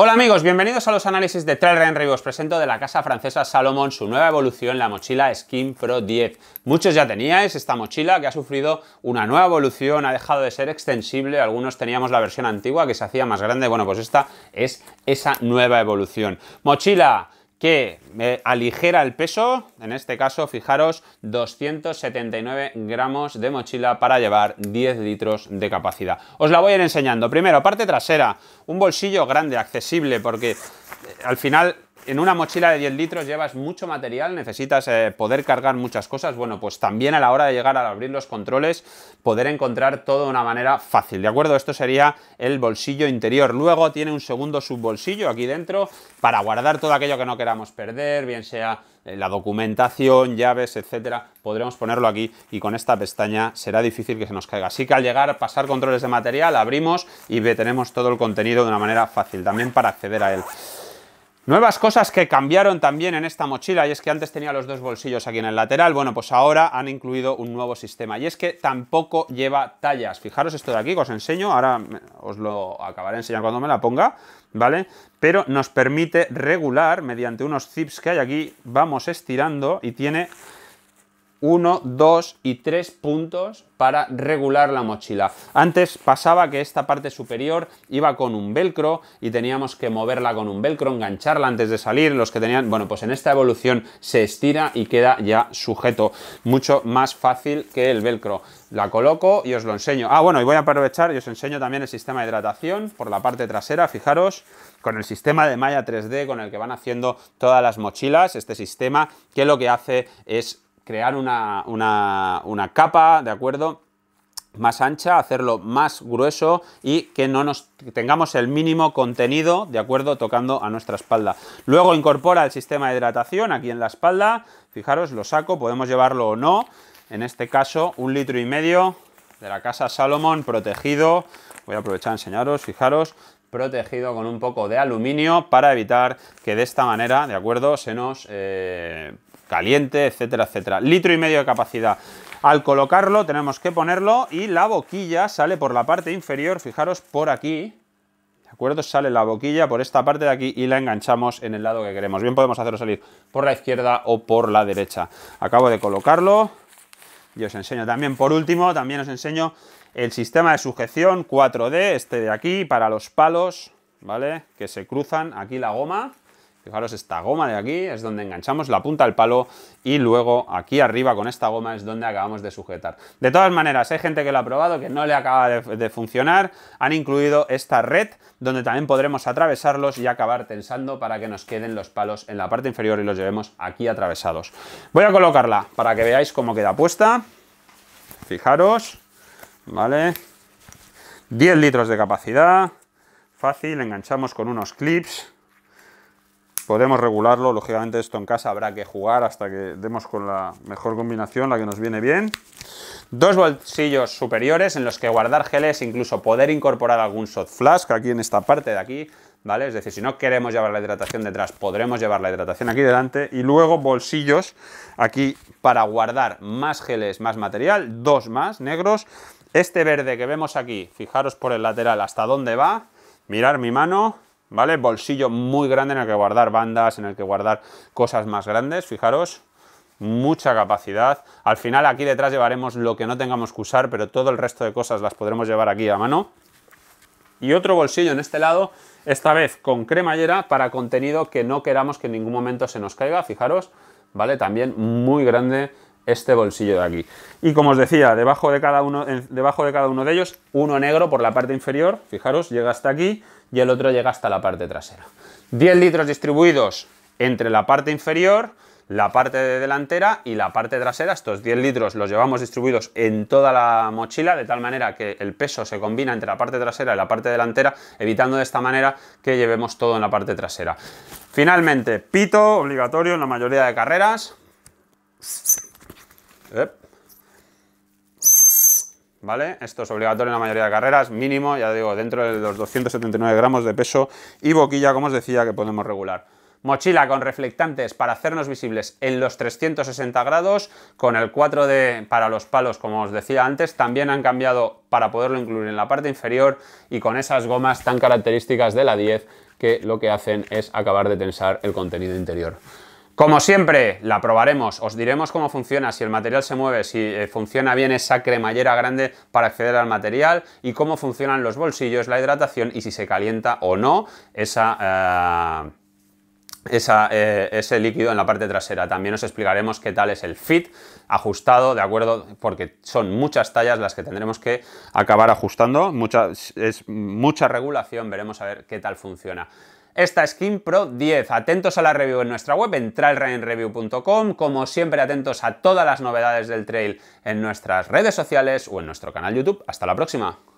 Hola amigos, bienvenidos a los análisis de Trail Os presento de la casa francesa Salomon su nueva evolución, la mochila Skin Pro 10. Muchos ya teníais esta mochila que ha sufrido una nueva evolución, ha dejado de ser extensible. Algunos teníamos la versión antigua que se hacía más grande. Bueno, pues esta es esa nueva evolución. Mochila que me aligera el peso, en este caso, fijaros, 279 gramos de mochila para llevar 10 litros de capacidad. Os la voy a ir enseñando. Primero, parte trasera, un bolsillo grande, accesible, porque eh, al final en una mochila de 10 litros llevas mucho material, necesitas eh, poder cargar muchas cosas. Bueno, pues también a la hora de llegar a abrir los controles, poder encontrar todo de una manera fácil, ¿de acuerdo? Esto sería el bolsillo interior. Luego tiene un segundo subbolsillo aquí dentro para guardar todo aquello que no queramos perder, bien sea eh, la documentación, llaves, etcétera, podremos ponerlo aquí y con esta pestaña será difícil que se nos caiga. Así que al llegar, a pasar controles de material, abrimos y tenemos todo el contenido de una manera fácil, también para acceder a él. Nuevas cosas que cambiaron también en esta mochila, y es que antes tenía los dos bolsillos aquí en el lateral, bueno, pues ahora han incluido un nuevo sistema, y es que tampoco lleva tallas. Fijaros esto de aquí que os enseño, ahora os lo acabaré enseñando enseñar cuando me la ponga, ¿vale? Pero nos permite regular, mediante unos zips que hay aquí, vamos estirando y tiene 1, 2 y 3 puntos para regular la mochila. Antes pasaba que esta parte superior iba con un velcro y teníamos que moverla con un velcro, engancharla antes de salir, los que tenían, bueno, pues en esta evolución se estira y queda ya sujeto, mucho más fácil que el velcro. La coloco y os lo enseño. Ah, bueno, y voy a aprovechar y os enseño también el sistema de hidratación por la parte trasera, fijaros, con el sistema de malla 3D con el que van haciendo todas las mochilas, este sistema que lo que hace es crear una, capa, ¿de acuerdo? más ancha, hacerlo más grueso y que no nos tengamos el mínimo contenido, de acuerdo, tocando a nuestra espalda. Luego incorpora el sistema de hidratación aquí en la espalda. Fijaros, lo saco, podemos llevarlo o no. En este caso, un litro y medio de la casa Salomón protegido. Voy a aprovechar a enseñaros, fijaros, protegido con un poco de aluminio para evitar que de esta manera, de acuerdo, se nos eh, caliente, etcétera, etcétera. Litro y medio de capacidad. Al colocarlo tenemos que ponerlo y la boquilla sale por la parte inferior, fijaros, por aquí, ¿de acuerdo? Sale la boquilla por esta parte de aquí y la enganchamos en el lado que queremos. Bien podemos hacerlo salir por la izquierda o por la derecha. Acabo de colocarlo y os enseño también, por último, también os enseño el sistema de sujeción 4D, este de aquí, para los palos, ¿vale? Que se cruzan aquí la goma Fijaros, esta goma de aquí es donde enganchamos la punta al palo y luego aquí arriba con esta goma es donde acabamos de sujetar. De todas maneras, hay gente que lo ha probado, que no le acaba de, de funcionar. Han incluido esta red donde también podremos atravesarlos y acabar tensando para que nos queden los palos en la parte inferior y los llevemos aquí atravesados. Voy a colocarla para que veáis cómo queda puesta. Fijaros, ¿vale? 10 litros de capacidad. Fácil, enganchamos con unos clips Podemos regularlo, lógicamente esto en casa habrá que jugar hasta que demos con la mejor combinación, la que nos viene bien. Dos bolsillos superiores en los que guardar geles, incluso poder incorporar algún soft flask aquí en esta parte de aquí, ¿vale? Es decir, si no queremos llevar la hidratación detrás, podremos llevar la hidratación aquí delante. Y luego bolsillos aquí para guardar más geles, más material, dos más negros. Este verde que vemos aquí, fijaros por el lateral hasta dónde va, mirar mi mano, ¿vale? Bolsillo muy grande en el que guardar bandas, en el que guardar cosas más grandes, fijaros. Mucha capacidad. Al final aquí detrás llevaremos lo que no tengamos que usar, pero todo el resto de cosas las podremos llevar aquí a mano. Y otro bolsillo en este lado, esta vez con cremallera para contenido que no queramos que en ningún momento se nos caiga, fijaros. ¿Vale? También muy grande este bolsillo de aquí. Y como os decía, debajo de cada uno, debajo de, cada uno de ellos, uno negro por la parte inferior, fijaros, llega hasta aquí y el otro llega hasta la parte trasera. 10 litros distribuidos entre la parte inferior, la parte de delantera y la parte trasera. Estos 10 litros los llevamos distribuidos en toda la mochila, de tal manera que el peso se combina entre la parte trasera y la parte delantera, evitando de esta manera que llevemos todo en la parte trasera. Finalmente, pito obligatorio en la mayoría de carreras. Esto es obligatorio en la mayoría de carreras, mínimo, ya digo, dentro de los 279 gramos de peso y boquilla, como os decía, que podemos regular. Mochila con reflectantes para hacernos visibles en los 360 grados, con el 4D para los palos, como os decía antes, también han cambiado para poderlo incluir en la parte inferior y con esas gomas tan características de la 10 que lo que hacen es acabar de tensar el contenido interior. Como siempre, la probaremos, os diremos cómo funciona, si el material se mueve, si eh, funciona bien esa cremallera grande para acceder al material y cómo funcionan los bolsillos, la hidratación y si se calienta o no esa... Eh, eh, ese líquido en la parte trasera. También os explicaremos qué tal es el fit ajustado, ¿de acuerdo? Porque son muchas tallas las que tendremos que acabar ajustando, es mucha regulación, veremos a ver qué tal funciona esta skin Pro 10. Atentos a la review en nuestra web, en review.com como siempre atentos a todas las novedades del trail en nuestras redes sociales o en nuestro canal YouTube. Hasta la próxima.